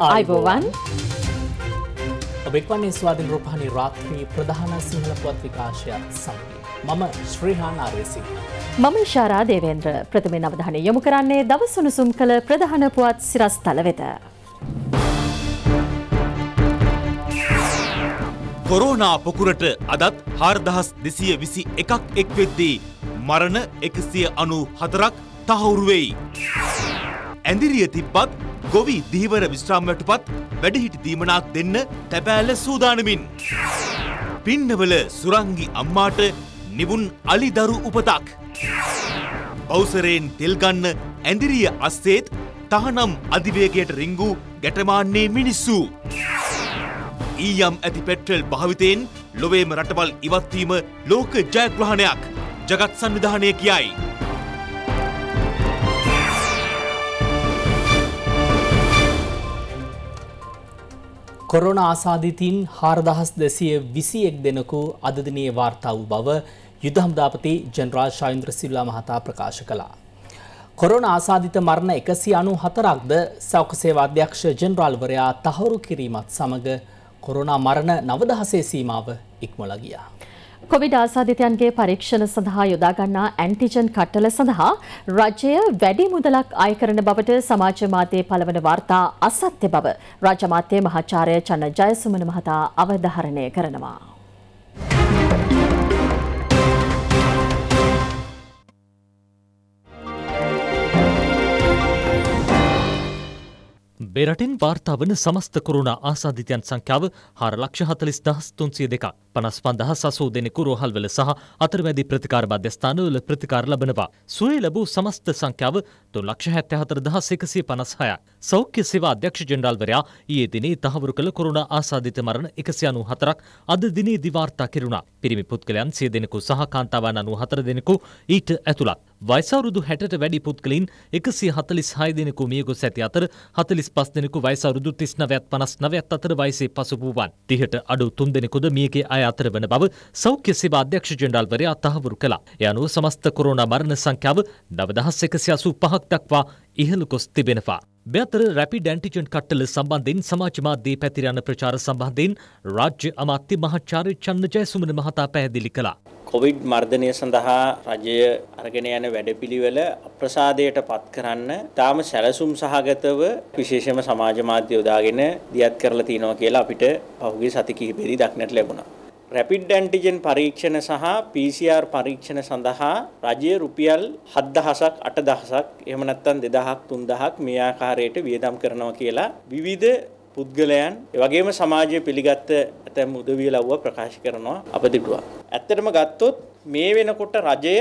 අයිබෝවන් ඔබෙක්වන් ස්වාධින් රූපහනි රාත්‍රී ප්‍රධාන සිංහල පුවත් විකාශයක් සමගින්. මම ශ්‍රීහාන් ආරේසි. මම ශාරා දේවේන්ද්‍ර ප්‍රථමෙන් අවධානය යොමු කරන්නේ දවස් උණුසුම් කළ ප්‍රධාන පුවත් සිරස්තල වෙත. කොරෝනා පොකුරට අදත් හාර්දහස් දෙසිය විසි එකක් එක් වෙද්දී මරණ එකසිය අනු හතරක් තහවුරුවෙයි. ඇඳිරිය තිබ්බත් ගොවි දිහිවර විශ්‍රාමයට පත් වැඩහිටි දීමනාක් දෙන්න තැපෑල්ල සූදානමින්. පින්නවල සුරංගි අම්මාට නිවුන් අලිදරු උපතක්. බෞසරයෙන් තෙල්ගන්න ඇඳිරිය අස්සේත් තහනම් අධිවේගයට රිංගු ගැටමාන්නේ මිනිස්සු. ඊයම් ඇති පෙට්‍රල් භාවිතයෙන් ලොවේම රටවල් ඉවත්වීම ලෝක ජයග්‍රහණයක් ජගත් සංවිධානය කියයි. කොරෝණ ආසාධිතින් හාරදහස් දෙසිය විසි එක් දෙනකු අදදිනයේ වාර්තා වූ බව යුදහම්දාපති ජනරාල් ශයින්ද්‍ර සිල්ලා මහතා ප්‍රකාශ කළා. කොරෝණ ආසාධිත මරණ එකසි අනු හතරක්ද සෞකසේවාධ්‍යක්ෂ ජනරාල්වරයා තහවුරු කිරීමත් සමඟ කොරුණා මරණ නවදහසේ සීමාව ඉක්මොලගියා. කොවිඩ් ආසාධිතයන්ගේ පරීක්ෂණ සඳහා යොදාගන්නා ඇන්ටිජන් කට්ටල සඳහා රජය වැඩි මුදලක් අය කරන බවට සමාජ මාධ්‍යයේ පළවන වාර්තා අසත්‍ය බව රාජ්‍ය මාධ්‍ය මහාචාර්ය චන්න ජයසුමන මහතා අවධාරණය කරනවා. බෙරටින් වාර්තාාවන සමස්ත කරුණ ආසාධිතයන් සංඛ්‍යාව හාර ලක්ෂ හතලිස් දහස් තුන්සිය දෙක පනස් පන්දහ සසූ දෙනෙකු රෝහල්වල සහ අතරවැදි ප්‍රතිකාර මධ්‍යස්ථානවල ප්‍රතිකාර ලබනවා. සුවේ ලැබූ සමස්ත සංඛ්‍යාව තුන් ලක්ෂ හැත්ත හතර දහස් එකසිය පනස් හය. සෞඛ්‍ය සේවා අධ්‍යක්ෂ ජෙනරාල්වරයා ඊයේ දිනේ තහවුරු කළ කොරුණ ආසාධිත මරණ එකසි අනු හතරක් අද දිනේ දිවාර්තා කෙරුණා. පිරිමි පුද්ගලයන් සිය දෙනෙකු සහ කාන්තාවන් අනු හතර දෙනෙකු ඊට ඇතුළත්. වයිසවරුදු හැට වැඩි පුද්ගලින් එකසි හතලිස් හයදිනෙකු මියගොස් ඇති අතර හතලිස් පස් දෙනෙකු වයිසවරුදු තිස්නවයත් පනස් නවයත් අතර වයිසේ පසුබූවන් තිහට අඩු තුන් දෙනෙකුද මියගේ අය අතර වන බව සෞඛ්‍ය සේවා අධ්‍යක්ෂ ජෙන්ඩාල්වරයා තහවුරු කළා. එය අනුව සමස්ත කොරෝනා මරණ සංඛ්‍යාව නවදහස් එකසි අසූ පහක් දක්වා ඉහළ ගොස් තිබෙනවා. මෙතර රැපි ඩැන්ටිජන් කට්ටල සම්බන්ධයෙන් සමාජ මාධ්‍යයේ පැතිර යන ප්‍රචාර සම්බන්ධයෙන් රාජ්‍ය අමාත්‍ය මහාචාර්ය චන්න ජයසුමන මහතා පැහැදිලි කළා. කොවිඩ් මර්ධනය සඳහා රජය අරගෙන යන වැඩපිළිවෙල අප්‍රසාදයට පත් කරන්න තාම සැලසුම් සහගතව විශේෂම සමාජ මාධ්‍ය යොදාගෙන දියත් කරලා තියෙනවා කියලා අපිට පහුගිය සති කිහිපෙදී දක්නට ලැබුණා. රැපිඩ් ඇන්ටිජන් පරීක්ෂණ සහ PCR පරීක්ෂණ සඳහා රජය රුපියල් 7000ක් 8000ක් එහෙම නැත්නම් 2000ක් 3000ක් මේ ආකාරයට වියදම් කරනවා කියලා විවිධ පුද්ගලයන් එවගේම සමාජය පිළිගත්ත ඇතැම් උදවිය ලව්ව ප්‍රකාශ කරනවා අපදිටුවා. ඇත්තටම ගත්තොත් මේ වෙනකොට රජය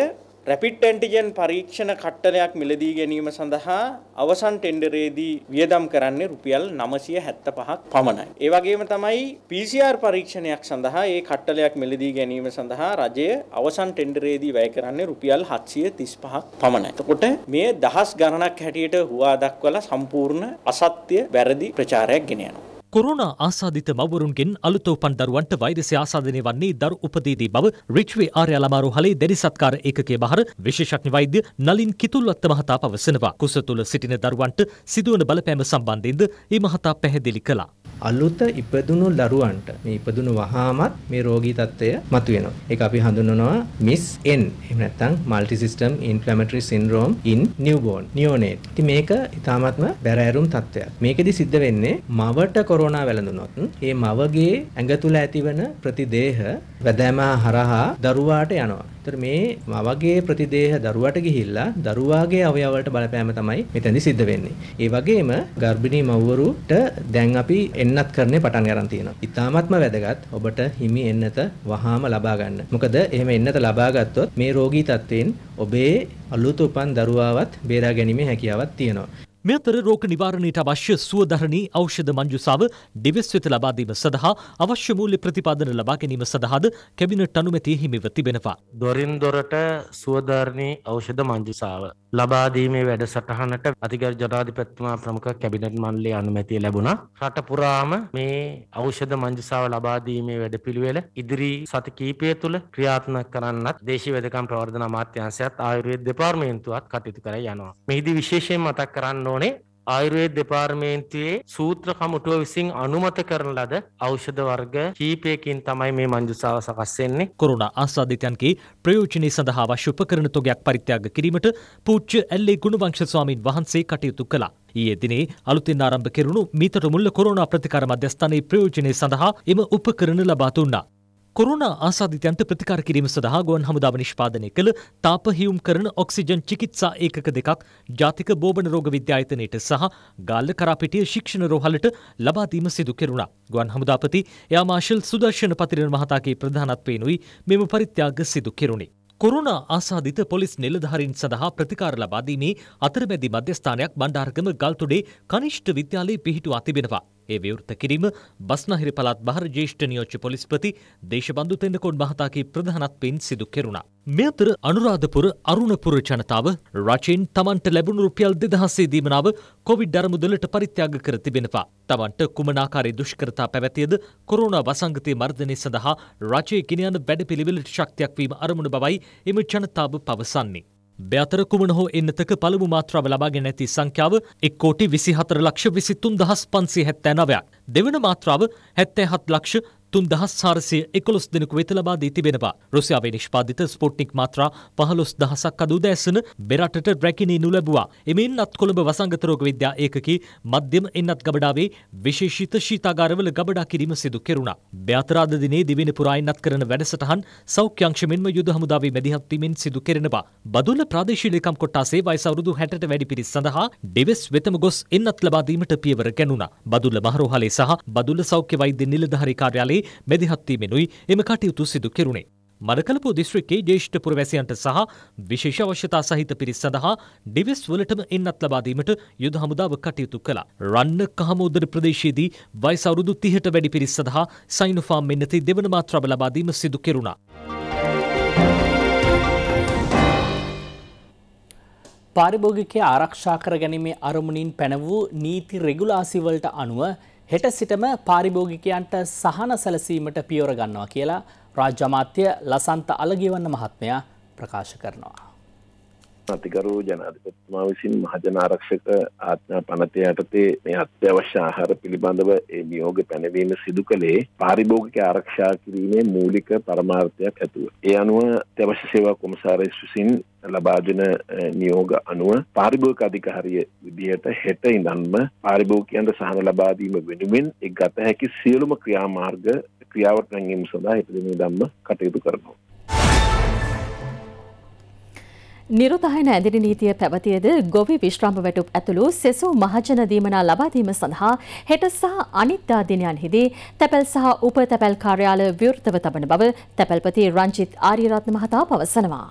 රැපිඩ් ඇන්ටිජන් පරීක්ෂණ කට්ටලයක් මිලදී ගැනීම සඳහා අවසන් ටෙන්ඩරේදී වියදම් කරන්නේ රුපියල් 975ක් පමණයි. ඒ වගේම තමයි PCR පරීක්ෂණයක් සඳහා ඒ කට්ටලයක් මිලදී ගැනීම සඳහා රජය අවසන් ටෙන්ඩරේදී වැය කරන්නේ රුපියල් 735ක් පමණයි. එතකොට මේ දහස් ගණනක් හැටියට හුවා දක්වලා සම්පූර්ණ අසත්‍ය වැරදි ප්‍රචාරයක් ගෙන යනවා. කොරුණා ආසාධිත මවරුන්ගෙන් අලුතෝපන් දරුවන්ට වෛරසය ආසාදනය වන්නේ දරු උපදීදී බව රිච්වේ ආර්ය අලමාරු හලේ දැඩි සත්කාර ඒකකයේ බහර විශේෂඥ වෛද්‍ය නලින් කිතුල්වත්ත මහතා පවසනවා. කුස තුල සිටින දරුවන්ට සිදුවන බලපෑම සම්බන්ධයෙන්ද මේ මහතා පැහැදිලි කළා. අලුත ඉපදුණු දරුවන්ට මේ ඉපදුණු වහාමත් මේ රෝගී තත්ත්වය මතුවෙනවා. ඒක අපි හඳුන්වනවා මිස් N. එහෙම නැත්නම් multi system inflammatory syndrome in newborn neonate. ඉතින් මේක ඊටාත්ම බැරෑරුම් තත්ත්වයක්. මේකෙදි සිද්ධ වෙන්නේ මවට කොර කොරෝනා වැළඳුනොත් ඒ මවගේ ඇඟ තුල ඇතිවන ප්‍රතිදේහ වැදෑම හරහා දරුවාට යනවා. ඒතර මේ මවගේ ප්‍රතිදේහ දරුවාට ගිහිල්ලා දරුවාගේ අවයවවලට බලපෑම තමයි මෙතෙන්දි සිද්ධ වෙන්නේ. ඒ වගේම ගර්භිණී මව්වරුට දැන් අපි එන්නත් කරන්නේ පටන් ගන්න තියෙනවා. ඉතාමත්ම වැදගත් ඔබට හිමි එන්නත වහාම ලබා ගන්න. මොකද එහෙම එන්නත ලබා ගත්තොත් මේ රෝගී තත්ත්වයෙන් ඔබේ අලුත් උපන් දරුවාවත් බේරා ගැනීමේ හැකියාවක් තියෙනවා. මෙතර රෝග නිවාරණයට අවශ්‍ය සුවධරණී ඖෂධ මංජුසාව ඩිවිස් වෙත ලබා දීම සඳහා අවශ්‍ය මූල්‍ය ප්‍රතිපාදන ලබා ගැනීම සඳහාද කැබිනට් අනුමැතිය හිමිව තිබෙනවා. දොරින් දොරට සුවධාරණී ඖෂධ මංජුසාව ලබා දීමේ වැඩසටහනට අධිකාරි ජනාධිපතිතුමා ප්‍රමුඛ කැබිනට් මණ්ඩලයේ අනුමැතිය ලැබුණා. රට පුරාම මේ ඖෂධ මංජුසාව ලබා දීමේ වැඩපිළිවෙල ඉදිරි සති කිහිපය තුළ ක්‍රියාත්මක කරන්නත් දේශීය වෙදකම් ප්‍රවර්ධන අමාත්‍යාංශයත් ආයුර්වේද දෙපාර්තමේන්තුවත් කටයුතු කර යනවා. මෙහිදී විශේෂයෙන් මතක් කරන්න ඕනේ ආයුර්වේද දෙපාර්තමේන්තුවේ සූත්‍ර කමිටුව විසින් අනුමත කරන ලද ඖෂධ වර්ග කීපයකින් තමයි මේ මංජුසාව සකස් වෙන්නේ. කොරෝනා ආසාදිතයන්ගේ ප්‍රයෝජනය සඳහා අවශ්‍ය උපකරණ තොගයක් පරිත්‍යාග කිරීමට පූජ්‍ය එල්.ඒ. ගුණවංශ ස්වාමින් වහන්සේ කටයුතු කළා. ඊයේ දිනේ අලුතින් ආරම්භ කෙරුණු මීතර මුල්ල කොරෝනා ප්‍රතිකාර මධ්‍යස්ථානයේ ප්‍රයෝජනය සඳහා එම උපකරණ ලබා දුන්නා. කොරුණ ආසාධිතයන්ට ප්‍රතිකාර කිරීම සඳහා ගුවන් හමුදාව නිෂ්පාදනය කළ තාප හියුම් කරන ඔක්සිජන් චිකිත්සා ඒකක දෙකක් ජාතික බෝබන රෝග විද්‍යායතනයට සහ ගාල්ල කරාපිටිය ශික්ෂණ රෝහලට ලබා දීම සිදු කෙරුණා. ගුවන් හමුදාපති එයා මාර්ෂල් සුදර්ශන පතිරණ මහතාගේ ප්‍රධානත්වයෙනුයි මෙම පරිත්‍යාග සිදු කෙරුණේ. කොරුණ ආසාධිත පොලිස් නිලධාරීන් සඳහා ප්‍රතිකාර ලබා දීමේ අතරමැදි මධ්‍යස්ථානයක් බණ්ඩාරගම ගල්තොඩේ කනිෂ්ඨ විද්‍යාලයේ පිහිටුවා තිබෙනවා. ඒ විවෘත කිරීම බස්නාහිර පළාත් බහර ජේෂ්ඨ නියෝච්‍ය පොලිස්පති දේශබන්දු තෙන්නකෝන් මහතාගේ ප්‍රධානත්වයෙන් සිදු කෙරුණා. මේ අතර අනුරාධපුර අරුණපුර ජනතාව රජයෙන් තමන්ට ලැබුණු රුපියල් දෙදහසේ දීමනාව කොවිඩ් අරමුදලට පරිත්‍යාග කර තිබෙනවා. තමන්ට කුමනාකාරී දුෂ්කරතා පැවැතියද කොරෝනා වසංගතයේ මර්ධනය සඳහා රජයේ ගෙන යන වැඩපිළිවෙලට ශක්තියක් වීම අරමුණ බවයි එම ජනතාව පවසන්නේ. බ්‍යතරකුමන හෝ එන්නතක පළමු මාත්‍රාව ලබාගෙන ඇති සංඛ්‍යාව එක් කෝටි විසිහතර ලක්ෂ විසිතුන් දහස් පන්සේ හැත්තෑ නවයක්. දෙවන මාත්‍රාව හැත්තෑ හත් ලක්ෂ තුන් දහස් සාරසය එකොළොස් දෙනෙකු වෙත ලබා දී තිබෙනවා. රුසියාවේ නිෂ්පාදිත ස්පොට්නික් මාත්‍රා පහළොස් දහසක් අද උදෑසන බෙරටට රැකිනී නොලැබුවා. එමෙන් අත් කොළඹ වසංගත රෝග විද්‍යා ඒකකයේ මධ්‍යම එන්නත් ගබඩාවේ විශේෂිත ශීතාගාරවල ගබඩා කිරීම සිදු කෙරුණා. බ්‍යාතරාද දිනේ දිවින පුරා එන්නත් කරන වැඩසටහන් සෞඛ්‍ය අංශ මෙන්ම යුද හමුදාවේ මැදිහත් වීමෙන් සිදු කෙරෙනවා. බදුල්ල ප්‍රාදේශීය ලේකම් කොට්ටාසේ වයස අවුරුදු 60ට වැඩි පිරිස් සඳහා ඩෙවිස් වෙතම ගොස් එන්නත් ලබා දීමට පියවර ගැනුණා. බදුල්ල මහරෝහලේ සහ බදුල්ල සෞඛ්‍ය වෛද්‍ය නිලධාරී කාර්යාලයේ සමගියි මැදිහත්වීමෙනුයි එම කටයුතු සිදු කෙරුණේ. මරකලපු දිස්ත්‍රික්කේ ජේෂ්ඨ පුරවැසියන්ට සහ විශේෂ අවශ්‍යතා සහිත පිරිස් සඳහා ඩිවිස් වලටම එන්නත් ලබාදීමට යුද හමුදාව කටයුතු කළා. රන්න කහමෝදර ප්‍රදේශයේදී වයස අවුරුදු 30ට වැඩි පිරිස් සඳහා සයිනෝෆාම් මෙන්නතේ දෙවන මාත්‍රාව ලබාදීම සිදු කෙරුණා. පාරිභෝගිකය ආරක්ෂා කර ගැනීමේ අරමුණින් පැන වූ නීති රෙගුලාසිවලට අනුව හෙට සිටම පාරිභෝගිකයන්ට සහන සැලසීමට පියවර ගන්නවා කියලා රාජ්‍යමාත්‍ය ලසන්ත අලගිවන්න මහත්මයා ප්‍රකාශ කරනවා. අතිකරු ජනාධිපතිතුමා විසින් මහජන ආරක්ෂක ආඥා පනතය යටතේ මේ අත්‍යවශ්‍ය ආහාර පිළිබඳව ඒ නියෝග පැනවීම සිදු කළේ පාරිභෝගික ආරක්ෂා කිරීමේ මූලික පරමාර්ථයක් ඇතුව. ඒ අනුව අත්‍යවශ්‍ය සේවා කොමසාරයස් විසින් ලබාදන නියෝග අනුව පාරිභෝග අධිකාරිය විදිහට හෙට ඉඳන්ම පාරිභෝගිකයන්ට සහන ලබාදීම වෙනුවෙන් එක් ගත හැකි සියලුම ක්‍රියාමාර්ග ක්‍රියාවට නැගීම සඳහා එපදමී දම්ම කටයුතු කරනවා. නිරුතහන ඇදිරි නීතිය පැවතියද ගොවි විශ්‍රාම වැටුප් ඇතුළු සෙසු මහජන දීමනා ලබාදීම සඳහා හෙට සහ අනිත්දා දිනයන්හිදී තැපැල් සහ උප තැපැල් කාර්යාල විවෘතව තබන බව තැපැල්පති රංචිත් ආරියරත්න මහතා පවසනවා.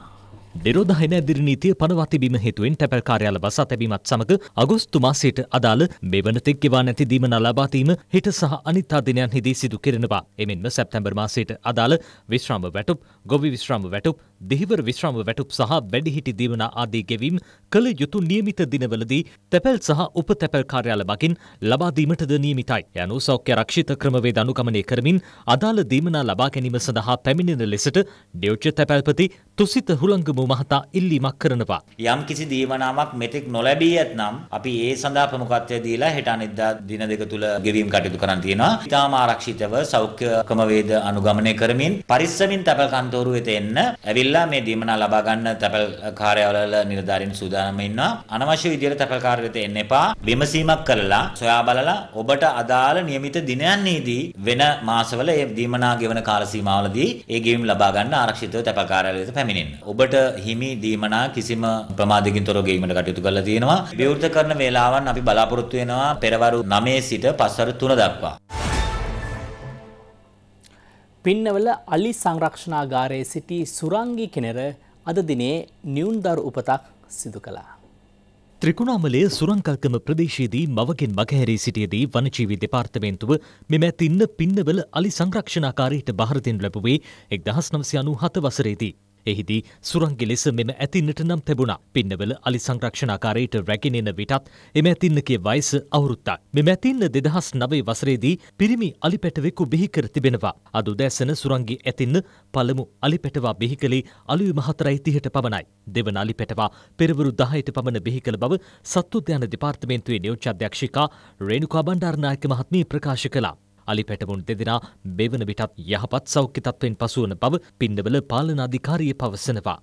නිරෝධහන ඇදිරි නීතිය පනවා තිබීම හේතුවෙන් තැපැල් කාර්යාල බසා තැබීමත් සමග අගෝස්තු මාසයට අදාළ මෙවනතෙක් ගෙවා නැති දීමන ලබාදීම හෙට සහ අනිත්තා දිනයන්හිදී සිදු කෙරෙනවා. එමෙන්ම සැප්තැම්බර් මාසයට අදාළ විශ්‍රාම වැටුප් ගොවි විශ්‍රාම වැටුප් දිහිවර විශ්‍රම වැටුප් සහ වැඩිහිටි දීවනා ආදී ගෙවීම් කළ යුතු නියමිත දිනවලදී තැපැල් සහ උපතැපැල් කාර්යාල මගින් ලබාදීමටද නියමිතයි. යනු සෞඛ්‍ය රක්ෂිත ක්‍රමවේද අනුගමනය කරමින් අදාළ දීමනා ලබා ගැනීම සඳහා පැමිණෙන ලෙසට ඩියෝච්ච තැපැල්පති තුසිත හුළංගමු මහතා ඉල්ලීමක් කරනවා. යම් කිසි දීවනාවක් මෙතෙක් නොලැබී ඇත්නම් අපි ඒ සඳහා ප්‍රමුඛත්වය දීලා හෙට අනිද්දා දින දෙක තුල ගෙවීම් කටයුතු කරන්න තියෙනවා. ඉතාම ආරක්ෂිතව සෞඛ්‍ය ක්‍රමවේද අනුගමනය කරමින් පරිස්සමින් තැපැල් කන්තෝරුව වෙත එන්න ඇවිල්ලා ගිහිල්ලා මේ දීමනා ලබා ගන්න තැපැල් කාර්යාලවල නිලධාරීන් සූදානම් ඉන්නවා. අනවශ්‍ය විදියට තැපැල් කාර්යාලයට එන්න එපා. විමසීමක් කරලා සොයා බලලා ඔබට අදාළ නියමිත දිනයන්හිදී වෙන මාසවල ඒ දීමනා ගෙවන කාල සීමාවලදී ඒ ගෙවීම් ලබා ගන්න ආරක්ෂිතව තැපැල් කාර්යාලයට පැමිණෙන්න. ඔබට හිමි දීමනා කිසිම ප්‍රමාදකින් තොරව ගෙවීමට කටයුතු කරලා තියෙනවා. විවෘත කරන වේලාවන් අපි බලාපොරොත්තු වෙනවා පෙරවරු 9 සිට පස්වරු 3 දක්වා. පින්නවල අලි සංරක්ෂණාගාරයේ සිටි සුරංගි කෙනෙර අද දිනේ නිවුන්දර උපතක් සිදු කළා. ත්‍රිකුණාමලයේ සුරංකල්කම ප්‍රදේශයේදී මවගෙන් මගහැරී සිටියදී වනජීවී දෙපාර්තමේන්තුව මෙම ඇතින්න පින්නවල අලි සංරක්ෂණාකාරයට බහර දෙනු ලැබුවේ 1997 වසරේදී. එහිදී සුරංගි ලෙස මෙම ඇතින්නට නම් තැබුණා. පින්නවල අලි සංරක්ෂණාකාරයට රැගෙන එන විටත් එම ඇතින්නගේ වයස අවුරුද්දක්. මෙම ඇතින්න 2009 වසරේදී පිරිමි අලි පැටවෙකු බිහි කර තිබෙනවා. අද උදෑසන සුරංගි ඇතින්න පළමු අලි පැටවා බිහි කළේ අලුයම 4:30ට පමණයි. දෙවන අලි පැටවා පෙරවරු 10ට පමණ බිහි කළ බව සත්වෝද්‍යාන දෙපාර්තමේන්තුවේ නියෝජ්‍ය අධ්‍යක්ෂිකා රේණුකා බණ්ඩාරනායක මහත්මිය ප්‍රකාශ කළා. අලි පැටවුන් දෙදෙනා බෙවන විටත් යහපත් සෞඛ්‍ය තත්ත්වෙන් පසුවන බව පින්නවල පාලනාධිකාරිය පවසනවා.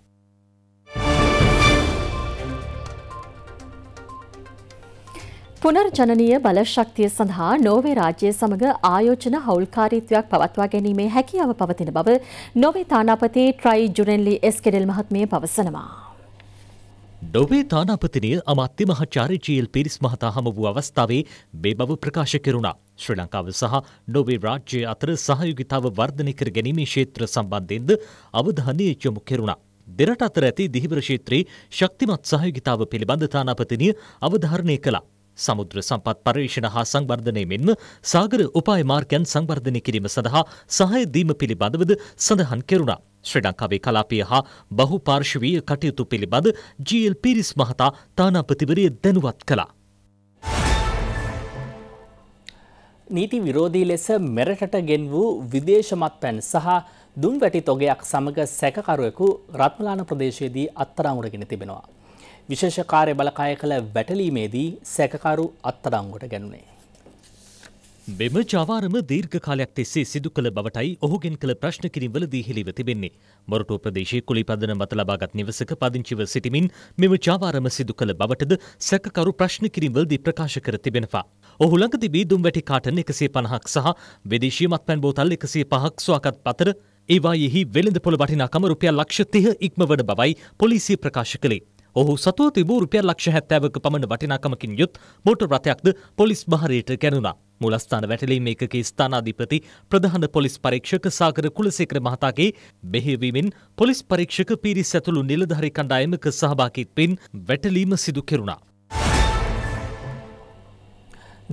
පුනර්ජනනීය බලශක්තිය සඳහා නෝවේ රාජ්‍යය සමඟ ආයෝජන හවුල්කාරීත්වයක් පවත්වා ගැනීමේ හැකියාව පවතින බව නොවේ තානාපති ට්‍රයි ජුරෙන්ලි එස්කෙඩෙල් මහත්මිය පවසනවා. ඩොවේ තානාපතිනය අමාත්‍ය මහචාරි ජීල් පිරිස් මහතා හම වූ අවස්ථාවේ මේ බව ප්‍රකාශ කෙරුණා. ශ්‍රී ලංකාව සහ නොවේ රාජ්‍ය අතර සහයුගිතාව වර්ධනය කර ගැනීමේ ක්ෂේත්‍ර සම්බන්ධයෙන්ද අවධානය යොමු කෙරුණා. දෙරට අතර ඇති දිහිවර ක්ෂේත්‍රයේ ශක්තිමත් සහයුගිතාව පිළිබඳ තානාපතිනිය අවධාරණය කළා. සමුද්‍ර සම්පත් පර්යේෂණ හා සංවර්ධනය මෙන්ම සාගර උපාය මාර්ගයන් සංවර්ධනය කිරීම සඳහා සහය දීම පිළිබඳවද සඳහන් කෙරුණා. ශ්‍රී ලංකාවේ කලාපය හා බහු පාර්ශවීය කටයුතු පිළිබඳ ජීල් පිරිස් මහතා තානාපතිවරය දැනුවත් කළා. නීති විරෝධී ලෙස මෙරටට ගෙන් වූ විදේශමත් පැන් සහ දුම් වැටි තොගයක් සමඟ සැකකරුවෙකු රත්මලාන ප්‍රදේශයේදී අත්තරංගුරගෙන තිබෙනවා. විශේෂ කාර්ය බලකාය කළ වැටලීමේදී සැකකරු අත්තරංගුවට ගැනුනේ. මෙම ජාවාරම දීර්ඝ කාලයක් තිස්සේ සිදු කළ බවටයි ඔහුගෙන් කළ ප්‍රශ්න කිරීම්වලදී හෙළිව තිබෙන්නේ. මොරටුව ප්‍රදේශයේ කුලිපදන මත ලබාගත් නිවසක පදිංචිව සිටිමින් මෙම ජාවාරම සිදු කළ බවටද සැකකරු ප්‍රශ්න කිරීම්වලදී ප්‍රකාශ කර තිබෙනවා. ඔහු ළඟ තිබී දුම්වැටි කාටන් 150ක් සහ විදේශීය මත්පැන් බෝතල් 105ක් සුවකත් පතර ඒවායෙහි වෙළඳ පොළ වටිනාකම රුපියල් ලක්ෂ 30 ඉක්මවන බවයි පොලිසිය ප්‍රකාශ කළේ. ඔහු සතුව තිබූ රුපියල් ලක්ෂ හැත්තෑවක පමණ වටිනාකමකින් යුත් මෝටර් රථයක්ද පොලිස් භාරයට ගැනුණා. මුලස්ථාන වැටලීම එකකේ ස්ථානාධිපති ප්‍රධාන පොලිස් පරීක්ෂක සාගර කුලසේකර මහතාගේ බෙහෙවීමෙන් පොලිස් පරීක්ෂක පිරිස් ඇතුළු නිලධාරි කණ්ඩායමක සහභාගීත්වෙන් වැටලීම සිදු කෙරුණා.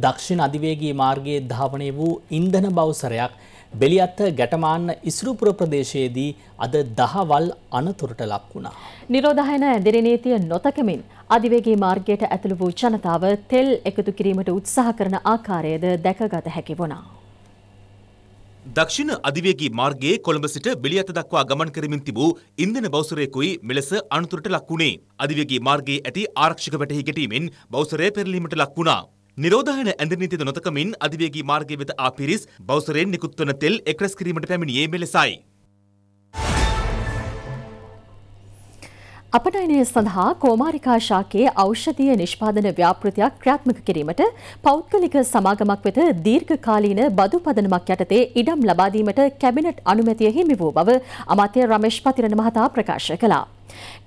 දක්ෂිණ අධිවේගී මාර්ගයේ ධාවනය වූ ඉන්ධන බවසරයක් බෙලියත්ත ගැටමාන්න ඉස්රුපුර ප්‍රදේශයේදී අද දහවල් අනතුරට ලක් වුණා. නිරෝධායන ඇදිරි නීතිය නොතකමින් අධිවේගී මාර්ගයට ඇතුළු වූ ජනතාව තෙල් එකතු කිරීමට උත්සාහ කරන ආකාරයද දැකගත හැකි වුණා. දක්ෂිණ අධිවේගී මාර්ගයේ කොළඹ සිට බිලියත දක්වා ගමන් කරමින් තිබූ ඉන්ධන බෞසරයකුයි මෙලෙස අනතුරට ලක් වුණේ. අධිවේගී මාර්ගයේ ඇති ආරක්ෂක වැටහි ගැටීමෙන් බෞසරය පෙරලීමට ලක් වුණා. නිරෝධායන ඇඳ නීති නොතකමින් අධිවේගී මාර්ගය වෙත ආ පිරිස් බවුසරෙන් නිකුත් වන තෙල් එක්රැස් කිරීමට පැමිණියේ මෙලෙසයි. අපනයනය සඳහා කෝමාරිකා ශාකයේ ඖෂධීය නිෂ්පාදන ව්‍යාපෘතියක් ක්‍රියාත්මක කිරීමට පෞද්ගලික සමාගමක් වෙත දීර්ඝකාලීන බදු පදනමක් යටතේ ඉඩම් ලබා දීමට කැබිනට් අනුමැතිය හිමි වූ බව අමාත්‍ය රමේෂ් පතිරණ මහතා ප්‍රකාශ කළා.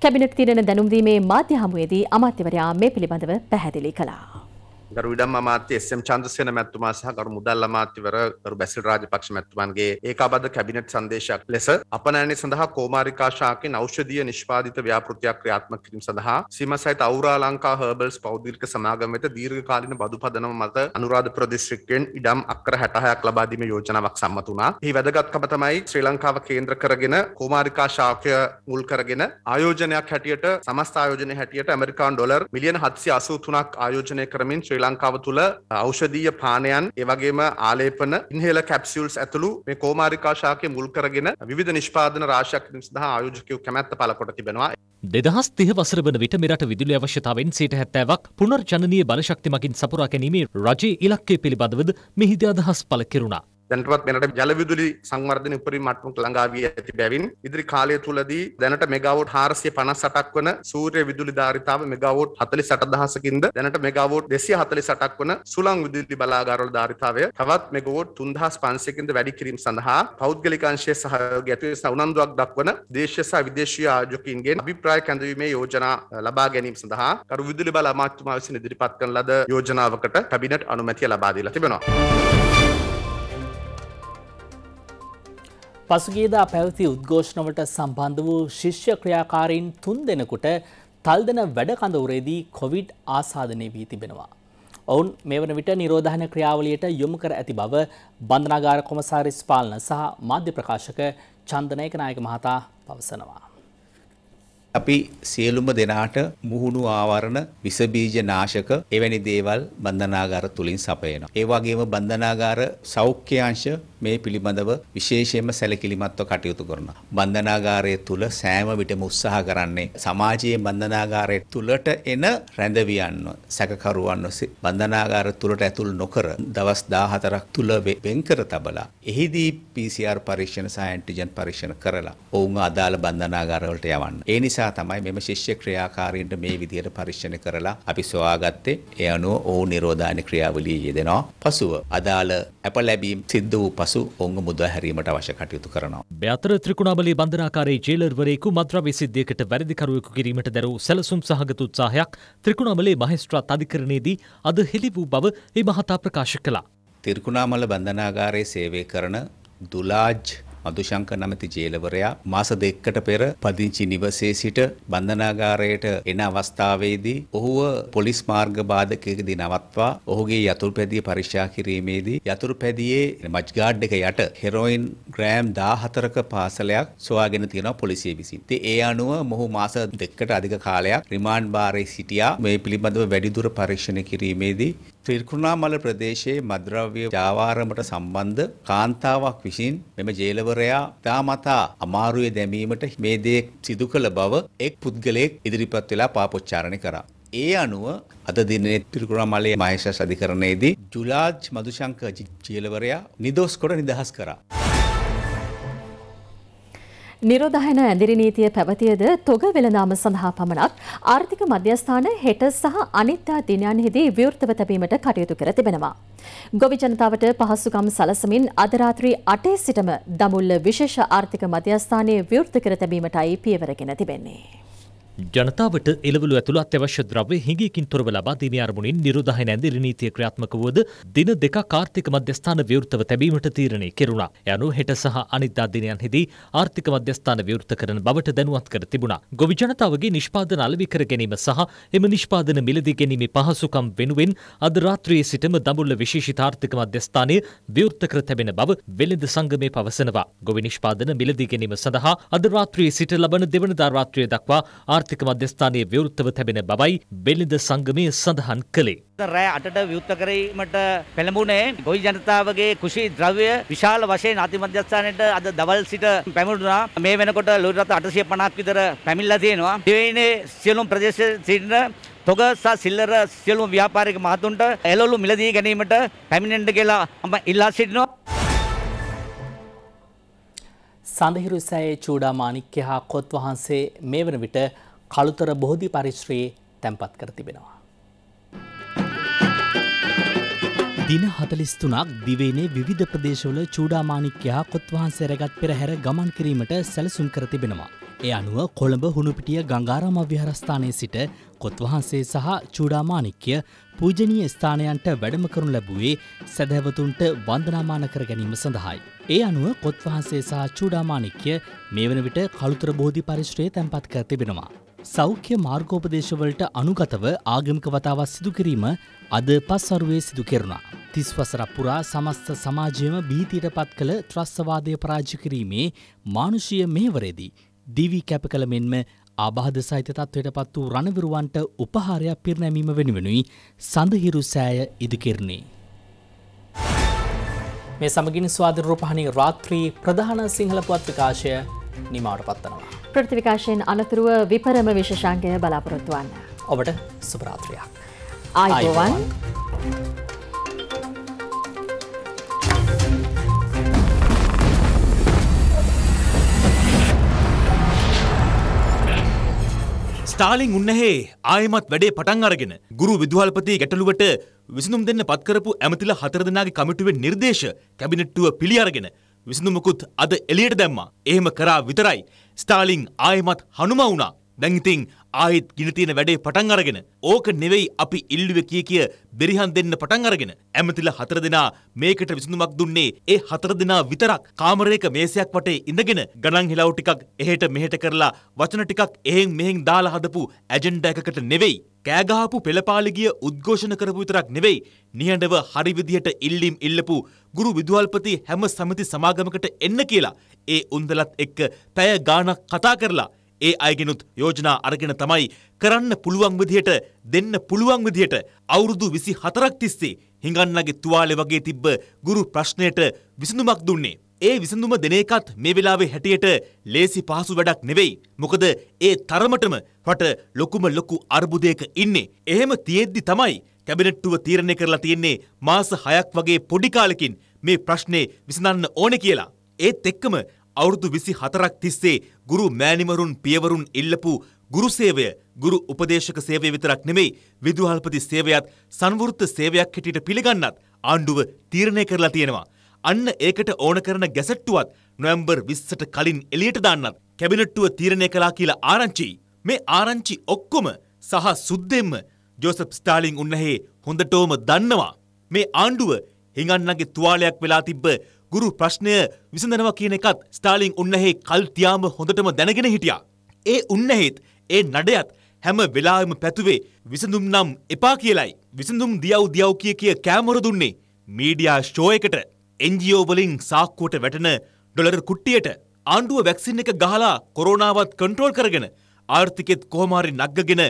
කැබිනට් తీරන දැනුම් දීමේ මාධ්‍ය හමුවේදී අමාත්‍යවරයා මේ පිළිබඳව පැහැදිලි කළා. ගරු ඉඩම් අමාත්‍ය එම් චන්ද්‍රසේන මැතිතුමා සහ ගරු මුදල් අමාත්‍යවර ගරු බැසිල් රාජපක්ෂ මැතිතුමන්ගේ ඒකාබද්ධ කැබිනට් සංදේශයක් ලෙස අපනෑනි සඳහා කෝමාරිකා ශාකෙන් ඖෂධීය නිෂ්පාදිත ව්‍යාපෘතියක් ක්‍රියාත්මක කිරීම සඳහා සීම සහිත අවුරා ලංකා හර්බල්ස් පෞද්ගලික සමාගම වෙත දීර්ඝකාලීන බදු පදනම මත අනුරාධපුර දිස්ත්‍රික්කයෙන් ඉඩම් අක්කර 60ක් ලබා දීමේ යෝජනාවක් සම්මත වුණා. එහි වැදගත්කම තමයි ශ්‍රී ලංකාව කේන්ද්‍ර කරගෙන කෝමාරිකා ශාකය මුල් කරගෙන ආයෝජනයක් හැටියට සමස්ත ආයෝජනය හැටියට ඇමරිකානු ඩොලර් මිලියන 783ක් ආයෝජනය කරමින් ශ්‍රී ශ්‍රී ලංකාව තුළ ෞෂධීය පානයන් ඒවගේම ආලේපන ඉන්හෙල කැප්සිියල්ස් ඇතුළු මේ කෝමාරිකාශාකය මුල් කරගෙන විධ නිෂ්පාදන රාශයක් සඳහා ආයෝජකයෝ කැමැත්ත පලකොට තිබෙනවා දෙදහස් තිහ වසර වන විට මෙරට විදුලි අවශ්‍යතාවෙන් සීට හැත්තෑවක් පුනර්ජනය බලශක්ති මකින් සපුරා ගැනීමේ රජයේ ඉලක්කය පිළිබඳවද මෙහිද අදහස් පල කෙරුණා. දැනටත් මෙනට ජලවිදුලි සංවර්ධන උපරි මට්ටමක් ළඟාවී ඇති බැවින් ඉදිරි කාලය තුලදී දැනට මෙගවෝට් 458ක් වන සූර්ය විදුලි ධාරිතාව මෙගවෝට් 48000කින්ද දැනට මෙගවෝට් 248ක් වන සුළං විදුලි බලාගාරවල ධාරිතාවය තවත් මෙගවෝට් 3500කින්ද වැඩි කිරීම සඳහා පෞද්ගලික අංශයේ සහයෝගය ඇතුළු උනන්දුවක් දක්වන දේශීය සහ විදේශීය ආයෝජකයින්ගෙන් අභිප්‍රාය කැඳවීමේ යෝජනා ලබා ගැනීම සඳහා කරු විදුලි බල අමාත්‍යතුමා විසින් ඉදිරිපත් කරන ලද යෝජනාවකට කැබිනට් අනුමැතිය ලබා දීලා තිබෙනවා. පසුගේදා පැවති උද්ඝෝෂණවට සම්බන්ධ වූ ශිෂ්‍ය ක්‍රියාකාරීන් තුන් දෙනෙකුට තල්දෙන වැඩ කඳවුරේදී කොවිඩ් ආසාධනය වී තිබෙනවා. ඔවුන් මේ වන විට නිරෝධහන ක්‍රියාවලියට යොමු කර ඇති බව බන්ධනාගාර කොමසාරිස් පාලන සහ මාධ්‍ය ප්‍රකාශක චන්දනයක නායක මහතා පවසනවා. අපි සියලුම දෙනාට මුහුණු ආවරණ විස බීජ නාශක එවැනි දේවල් බන්ධනාගාර තුලින් සපයනවා. ඒ වගේම බන්ධනාගාර සෞඛ්‍යාංශ මේ පිළිබඳව විශේෂයෙන්ම සැලකිලිමත්ව කටයුතු කරනවා. බන්ධනාගාරය තුල සෑම විටම උත්සාහ කරන්නේ සමාජයේ බන්ධනාගාරය තුලට එන රැඳවියන්ව, සැකකරුවන්ව බන්ධනාගාර තුලට ඇතුල් නොකර දවස් 14ක් තුල වෙන් කර තබලා එහිදී PCR පරීක්ෂණ සහ ඇන්ටිජන් පරීක්ෂණ කරලා ඔවුන් අදාළ බන්ධනාගාරවලට යවන්න. ඒ නිසා නිසා තමයි මෙම ශිෂ්‍ය ක්‍රියාකාරීන්ට මේ විදියට පරීක්ෂණ කරලා අපි සොයාගත්තේ ඒ අනුව ඔවුන් නිරෝධායන ක්‍රියාවලිය යෙදෙනවා. පසුව අදාළ ඇප ලැබීම් සිද්ධ වූ පසු ඔවුන්ව මුදා හැරීමට අවශ්‍ය කටයුතු කරනවා. බැතර ත්‍රිකුණාමලී බන්ධනාකාරයේ ජේලර්වරයෙකු මද්‍රව්‍ය සිද්ධියකට වැරදිකරුවෙකු කිරීමට දැරූ සැලසුම් සහගත උත්සාහයක් ත්‍රිකුණාමලේ මහේස්ත්‍රාත් අධිකරණයේදී අද හෙළි වූ බව ඒ මහතා ප්‍රකාශ කළා. තිරිකුණාමල බන්ධනාගාරයේ සේවය කරන දුලාජ් අදුශංක නමැති ජේලවරයා මාස දෙකකට පෙර පදිංචි නිවසේ සිට බන්ධනාගාරයට එන අවස්ථාවේදී ඔහුව පොලිස් මාර්ග බාධකයකදී නවත්වා ඔහුගේ යතුරු පැදිය පරික්ෂා කිරීමේදී යතුරු පැදියේ මජ්ගාඩ් එක යට හෙරෝයින් ග්‍රෑම් 14ක පාසලයක් සොයාගෙන තියෙනවා පොලිසිය විසින්. ඉතින් ඒ අනුව මොහු මාස දෙකකට අධික කාලයක් රිමාන්ඩ් බාරේ සිටියා. මේ පිළිබඳව වැඩිදුර පරීක්ෂණ කිරීමේදී ත්‍රිකුණාමල ප්‍රදේශයේ මද්‍රව්‍ය ජාවාරමට සම්බන්ධ කාන්තාවක් විසින් මෙම ජේලවරයා තාමතා අමාරුවේ දැමීමට මේ දේ සිදු කළ බව එක් පුද්ගලයෙක් ඉදිරිපත් වෙලා පාපොච්චාරණය කරා. ඒ අනුව අද දිනේ ත්‍රිකුණාමලයේ මහේශස් අධිකරණයේදී ජුලාජ් මදුශංක ජේලවරයා නිදොස් කොට නිදහස් කරා. නිරෝධායන ඇඳිරි නීතිය පැවතියද තොග වෙළඳාම සඳහා පමණක් ආර්ථික මධ්‍යස්ථාන හෙට සහ අනිත්‍යා දිනයන්හිදී විවෘතව තැබීමට කටයුතු කර තිබෙනවා. ගොවි ජනතාවට පහසුකම් සලසමින් අද රාත්‍රී 8 සිටම දඹුල්ල විශේෂ ආර්ථික මධ්‍යස්ථානයේ විවෘත කර තැබීමටයි පියවර ගෙන තිබෙන්නේ. ජනතාවට එළවලු ඇතුළු අත්‍යවශ්‍ය ද්‍රව්‍ය හිඟයකින් තොරව ලබා දීමේ අරමුණින් නිරුදාය නැඳිරි නීතිය ක්‍රියාත්මක වුවද දින දෙකක් ආර්ථික මධ්‍යස්ථාන විවෘතව තැබීමට තීරණය කෙරුණා. එයනු හෙට සහ අනිද්දා දිනයන්හිදී ආර්ථික මධ්‍යස්ථාන විවෘත කරන බවට දැනුවත් කර තිබුණා. ගොවි ජනතාවගේ නිෂ්පාදන අලෙවි කර ගැනීම සහ එම නිෂ්පාදන මිලදී ගැනීමේ පහසුකම් වෙනුවෙන් අද රාත්‍රියේ සිටම දඹුල්ල විශේෂිත ආර්ථික මධ්‍යස්ථානය විවෘත කර තැබෙන බව වෙළඳ සංගමේ පවසනවා. ගොවි නිෂ්පාදන මිලදී ගැනීම සඳහා අද රාත්‍රියේ සිට ලබන දෙවනදා රාත්‍රිය දක්වා ආර්ථික ආර්ථික මධ්‍යස්ථානයේ විවෘතව තැබෙන බවයි බෙලිඳ සංගමය සඳහන් කළේ. රෑ අටට විවෘත කිරීමට පෙළඹුණේ ගොවි ජනතාවගේ කෘෂි ද්‍රව්‍ය විශාල වශයෙන් අති මධ්‍යස්ථානයට අද දවල් සිට පැමිණුණා. මේ වෙනකොට ලෝරි රථ 850ක් විතර පැමිණලා තියෙනවා. දිවයිනේ සියලුම ප්‍රදේශ සිටින තොග සහ සිල්ලර සියලුම ව්‍යාපාරික මහතුන්ට එළවලු මිලදී ගැනීමට පැමිණෙන්න කියලා මම ඉල්ලා සිටිනවා. සඳහිරු සෑයේ චූඩා මාණික්්‍ය හා කොත් වහන්සේ මේ වන විට කළුතර බෝධි පරිශ්‍රයේ තැන්පත් කර තිබෙනවා. දින හතලිස්තුනක් දිවේනේ විධ ප්‍රදේශවල චූඩාමානික්‍යයා කොත්වහන්සේරගත් පෙරහැර ගමන් කිරීමට සැලසුම් කර තිබෙනවා. ඒ අනුව කොළඹ හුණුපිටිය ගංගාරම විහාරස්ථානයේ සිට කොත්වහන්සේ සහ චූඩාමානික්‍ය පූජනීය ස්ථානයන්ට වැඩම කරනු ලැබුවේ සැදැවතුන්ට වන්දනාමාන කර ගැනීම සඳහායි. ඒ අනුව කොත්වහන්සේ සහ චූඩාමානික්‍ය මේ වන විට කළුතර බෝධි පරිශ්‍රයේ තැන්පත් කර තිබෙනවා. සෞඛ්‍ය මාර්ගෝපදේශවලට අනුගතව ආගමික වතාවක් සිදු කිරීම අද පස්වරුවේ සිදු කෙරුණා. තිස් වසරක් පුරා සමස්ත සමාජයම බීතියට පත් කළ ත්‍රස්වාදය පරාජය කිරීමේ මානුෂීය මෙහෙවරේදී දිවි කැප කළ මෙන්ම ආබාධ සහිත තත්ත්වයට පත් වූ රණවිරුවන්ට උපහාරයක් පිරිනැමීම වෙනුවෙනුයි සඳහිරු සෑය ඉදු කෙරුණේ. මේ සමගින් ස්වාධිර රූපහානි රාත්‍රී ප්‍රධාන සිංහල පුවත් විකාශය නිමාවට පත්වනවා. ප්‍රතිවිකාශයෙන් අනතුරුව විපරම විශෂංගය බලාපොරොත්තුවන්න. ඔබට සුපරාත්‍රයක්. ආයෝවන්. ස්ටාලිං උන්නහේ ආයමත් වැඩේ පටන් අරගෙන ගුරු විදුහල්පති ගැටලුවට විසඳුම් දෙන්න පත්කරපු ඇමතිල හතර දෙනාගේ කමිටුවේ නිර්දේශ කැබිනට්ටුව පිළි අරගෙන විසඳුමකුත් අද එලියට දැම්මා. එහෙම කරා විතරයි ස්ටාලින් ආයෙමත් හනුම වුණා. දැන් ඉතින් ආයෙත් ගිනි තියෙන වැඩේ පටන් අරගෙන ඕක නෙවෙයි අපි ඉල්ලුවේ කිය කිය බෙරිහන් දෙන්න පටන් අරගෙන ඇමතිලා හතර දෙනා මේකට විසඳුමක් දුන්නේ ඒ හතර දෙනා විතරක් කාමරයක මේසයක් වටේ ඉඳගෙන ගණන් හිලව් ටිකක් එහෙට මෙහෙට කරලා වචන ටිකක් එහෙන් මෙහෙන් දාලා හදපු ඇජෙන්ඩා එකකට නෙවෙයි කෑගහපු පෙළපාලිගිය උද්ඝෝෂණ කරපු විතරක් නෙවෙයි නිහඬව හරි විදිහට ඉල්ලීම් ඉල්ලපු ගුරු විදුහල්පති හැම සමිති සමාගමකට එන්න කියලා ඒ උන්දලත් එක්ක පැය ගාණක් කතා කරලා ඒ අයගෙනුත් යෝජනා අරගෙන තමයි කරන්න පුළුවන් විදිහට දෙන්න පුළුවන් විදිහට අවුරුදු 24ක් තිස්සේ හිඟන්නගේ තුවාලේ වගේ තිබ්බ ගුරු ප්‍රශ්නයට විසඳුමක් දුන්නේ. ඒ විසඳුම දෙන එකත් මේ වෙලාවේ හැටියට ලේසි පහසු වැඩක් නෙවෙයි. මොකද ඒ තරමටම රට ලොකුම ලොකු අර්බුදයක ඉන්නේ. එහෙම තියෙද්දි තමයි කැබිනට්ටුව තීරණය කරලා තියෙන්නේ මාස 6ක් වගේ පොඩි කාලෙකින් මේ ප්‍රශ්නේ විසඳන්න ඕනේ කියලා. ඒත් එක්කම අවුරුදු විසි හතරක් තිස්සේ ගුරු මෑණිවරුන් පියවරුන් ඉල්ලපු ගුරු සේවය ගුරු උපදේශක සේවය විතරක් නෙමෙයි විදුහල්පති සේවයත් සංවෘත්ත සේවයක් හැටියට පිළිගන්නත් ආණ්ඩුව තීරණය කරලා තියෙනවා. අන්න ඒකට ඕන කරන ගැසට්ටුවත් නොවැම්බර් 20ට කලින් එළියට දාන්නත් කැබිනට්ටුව තීරණය කළා කියලා ආරංචි. මේ ආරංචි ඔක්කොම සහ සුද්දෙන්ම ජෝසප් ස්ටාලින් උන්නහේ හොඳටෝම දන්නවා. මේ ආණ්ඩුව හිඟන්නගේ තුවාලයක් වෙලා තිබ්බ ගුරු ප්‍රශ්නය විසඳනවා කියන එකත් ස්ටාලිං උන්නහේ කල්තියාම හොඳටම දැනගෙන හිටියා. ඒ උන්නහෙත් ඒ නඩයත් හැම වෙලාවෙම පැතුවේ විසඳුම් නම් එපා කියලයි. විසඳුම් දියව් දියව් කිය කිය කෑමොර දුන්නේ. මීඩියා ෂෝ එකට එන්ජියෝ වලින් සාක්කුවට වැටෙන ඩොලර් කුට්ටියට ආණ්ඩුව වැක්සින් එක ගහලා කොරෝනාවත් කන්ට්‍රෝල් කරගෙන ආර්ථිකෙත් කොහොමහරි නග්ගගෙන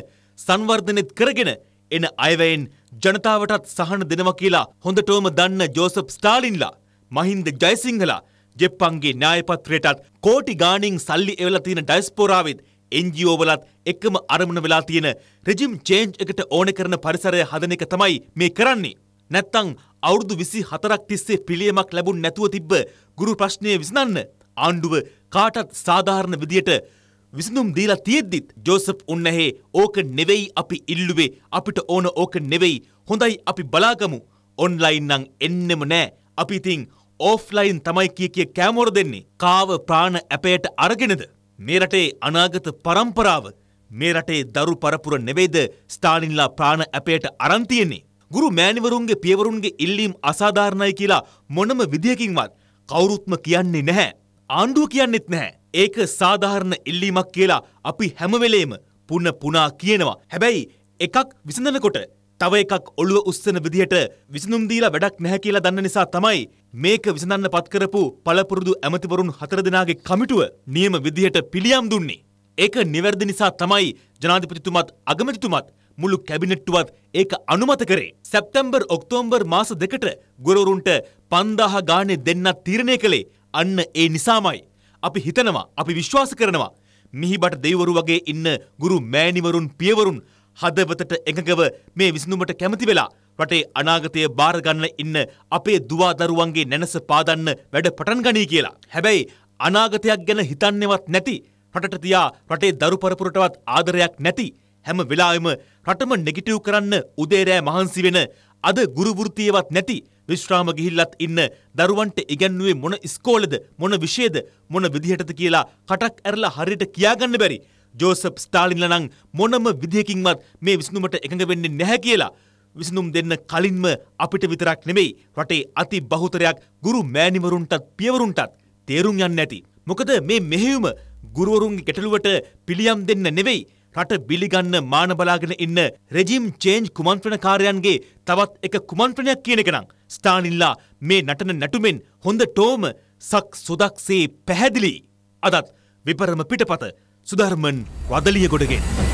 සංවර්ධනෙත් කරගෙන එන අයවැයෙන් ජනතාවටත් සහන දෙනවා කියලා හොඳටම දන්න ජෝසප් ස්ටාලින්ලා මහින්ද ජයසිංහලා ජෙප්පන්ගේ න්‍යායපත්‍රයටත් කෝටි ගානින් සල්ලි එවලා තියෙන ඩයිස්පෝරාවෙත් එන්ජියෝ වලත් එකම අරමුණ වෙලා තියෙන රෙජිම් චේන්ජ් එකට ඕන කරන පරිසරය හදන එක තමයි මේ කරන්නේ. නැත්තං අවුරුදු විසි හතරක් තිස්සේ පිළියමක් ලැබුන් නැතුව තිබ්බ ගුරු ප්‍රශ්නය විසඳන්න ආණ්ඩුව කාටත් සාධාරණ විදියට විසඳුම් දීලා තියෙද්දිත් ජෝසප් උන්නහේ ඕක නෙවෙයි අපි ඉල්ලුවේ අපිට ඕන ඕක නෙවෙයි හොඳයි අපි බලාගමු ඔන්ලයින් නම් එන්නෙම නෑ අපි ඉතින් ඕෆ්ලයින් තමයි කිය කිය කෑමොර දෙන්නේ කාව ප්‍රාණ ඇපයට අරගෙනද. මේ රටේ අනාගත පරම්පරාව මේ රටේ දරු පරපුර නෙවෙයිද ස්ථානින්ලා ප්‍රාණ ඇපයට අරන්තියෙන්නේ. ගුරු මෑනිවරුන්ගේ පියවරුන්ගේ ඉල්ලීම් අසාධාරණයි කියලා මොනම විදිහකින්වත් කවුරුත්ම කියන්නේ නැහැ. ආණ්ඩුව කියන්නෙත් නැහැ. ඒක සාධාරණ ඉල්ලීමක් කියලා අපි හැමවෙලේම පුන්න පුනා කියනවා. හැබැයි එකක් විසඳනකොට තව එකක් ඔළුව උස්සන විදිහට විසඳුම් දීලා වැඩක් නැහැ කියලා දන්න නිසා තමයි මේක විසඳන්න පත් කරපු පළපුරුදු ඇමතිවරුන් හතර දෙනාගේ කමිටුව නියම විදිහට පිළියම් දුන්නේ. ඒක නිවැරදි නිසා තමයි ජනාධිපතිතුමත් අගමැතිතුමත් මුළු කැබිනට්ටුවත් ඒක අනුමත කරේ. සැප්තැම්බර් ඔක්තෝම්බර් මාස දෙකට ගොරවරුන්ට පන්දාහ ගානෙ දෙන්නත් තීරණය කළේ අන්න ඒ නිසාමයි. අපි හිතනවා අපි විශ්වාස කරනවා. මිහිබට දෙවරු වගේ ඉන්න ගුරු මෑණිවරුන් පියවරුන් හදවතට එකඟව මේ විසඳුමට කැමති වෙලා රටේ අනාගතය බාරගන්න ඉන්න අපේ දුවා දරුවන්ගේ නැනස පාදන්න වැඩ පටන් ගනී කියලා. හැබැයි අනාගතයක් ගැන හිතන්නෙවත් නැති රටට තියා රටේ දරු පරපුරටවත් ආදරයක් නැති හැම වෙලාවෙම රටම නෙගටිව් කරන්න උදේරෑ මහන්සි වෙන අද ගුරු වෘත්තියවත් නැති විශ්‍රාම ගිහිල්ලත් ඉන්න දරුවන්ට ඉගැන්වුවේ මොන ඉස්කෝලේද මොන විෂයේද මොන විදිහටද කියලා කටක් ඇරලා හරියට කියාගන්න බැරි ජෝසප් ස්ටාලින්ල නං මොනම විදිහකින්වත් මේ විසඳුමට එකඟ වෙන්නේ නැහැ කියලා. විසඳුම් දෙන්න කලින්ම අපිට විතරක් නෙමෙයි රටේ අති බහුතරයක් ගුරු මෑණිවරුන්ටත් පියවරුන්ටත් තේරුම් යන්න ඇති. මොකද මේ මෙහෙයුම ගුරුවරුන්ගේ ගැටලුවට පිළියම් දෙන්න නෙවෙයි රට බිලිගන්න මාන බලාගෙන ඉන්න රෙජිම් චේන්ජ් කුමන්ත්‍රණකාරයන්ගේ තවත් එක කුමන්ත්‍රණයක් කියන එක නම් ස්ටානින්ලා මේ නටන නැටුමෙන් හොඳ ටෝම සක් සොදක්සේ පැහැදිලි. අදත් විපරම පිටපත සුධර්මන් වදලිය ගොඩගෙන්.